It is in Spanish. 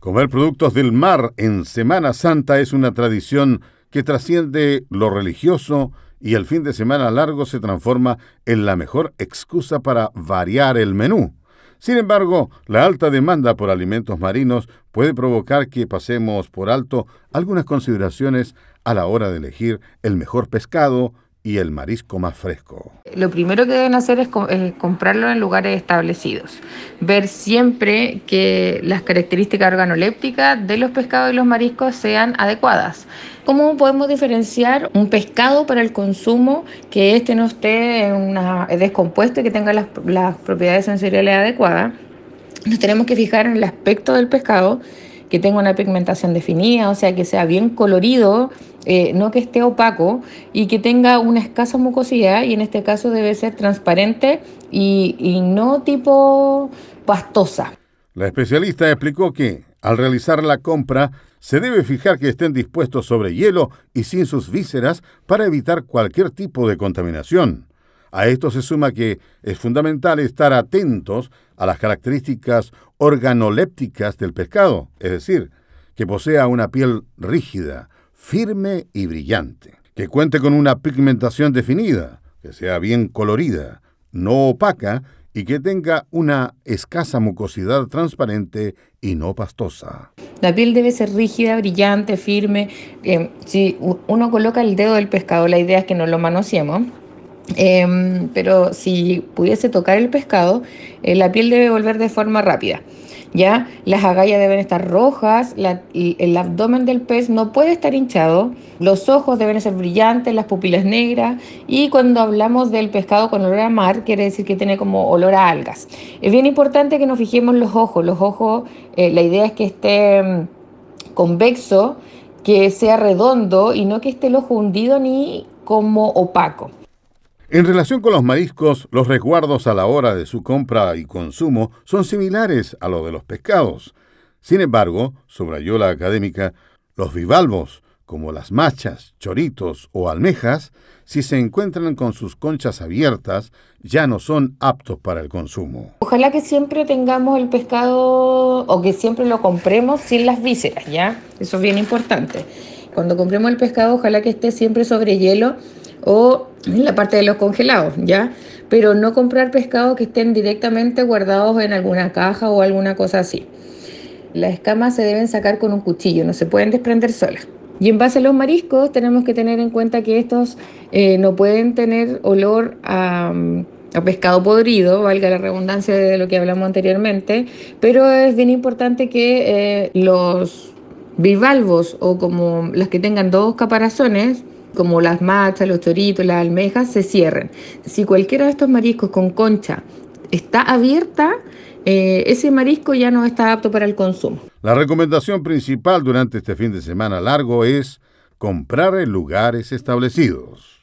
Comer productos del mar en Semana Santa es una tradición que trasciende lo religioso y el fin de semana largo se transforma en la mejor excusa para variar el menú. Sin embargo, la alta demanda por alimentos marinos puede provocar que pasemos por alto algunas consideraciones a la hora de elegir el mejor pescado, y el marisco más fresco. Lo primero que deben hacer es, comprarlo en lugares establecidos. Ver siempre que las características organolépticas de los pescados y los mariscos sean adecuadas. ¿Cómo podemos diferenciar un pescado para el consumo que este no esté en descompuesto y que tenga las, las propiedades sensoriales adecuadas? Nos tenemos que fijar en el aspecto del pescado que tenga una pigmentación definida, o sea, que sea bien colorido, eh, no que esté opaco y que tenga una escasa mucosidad y en este caso debe ser transparente y, y no tipo pastosa. La especialista explicó que al realizar la compra se debe fijar que estén dispuestos sobre hielo y sin sus vísceras para evitar cualquier tipo de contaminación. A esto se suma que es fundamental estar atentos a las características organolépticas del pescado, es decir, que posea una piel rígida, firme y brillante, que cuente con una pigmentación definida, que sea bien colorida, no opaca y que tenga una escasa mucosidad transparente y no pastosa. La piel debe ser rígida, brillante, firme. Eh, si uno coloca el dedo del pescado, la idea es que no lo manoseemos Em, pero si pudiese tocar el pescado, eh, la piel debe volver de forma rápida. ¿ya? Las agallas deben estar rojas, el abdomen del pez no puede estar hinchado, los ojos deben ser brillantes, las pupilas negras y cuando hablamos del pescado con olor a mar, quiere decir que tiene como olor a algas. Es bien importante que nos fijemos los ojos, los ojos, eh, la idea es que esté mm, convexo, que sea redondo y no que esté el ojo hundido ni como opaco. En relación con los mariscos, los resguardos a la hora de su compra y consumo son similares a los de los pescados. Sin embargo, subrayó la académica, los bivalvos, como las machas, choritos o almejas, si se encuentran con sus conchas abiertas, ya no son aptos para el consumo. Ojalá que siempre tengamos el pescado o que siempre lo compremos sin las vísceras, ¿ya? Eso es bien importante. Cuando compremos el pescado, ojalá que esté siempre sobre hielo o en eh, la parte de los congelados, ¿ya? Pero no comprar pescados que estén directamente guardados en alguna caja o alguna cosa así. Las escamas se deben sacar con un cuchillo, no se pueden desprender solas. Y en base a los mariscos tenemos que tener en cuenta que estos eh, no pueden tener olor mm, a, pescado podrido, valga la redundancia de lo que hablamos anteriormente, pero es bien importante que eh, los bivalvos o como las que tengan dos caparazones, como las machas, los choritos, las almejas, se cierren. Si cualquiera de estos mariscos con concha está abierta, eh, ese marisco ya no está apto para el consumo. La recomendación principal durante este fin de semana largo es comprar en lugares establecidos.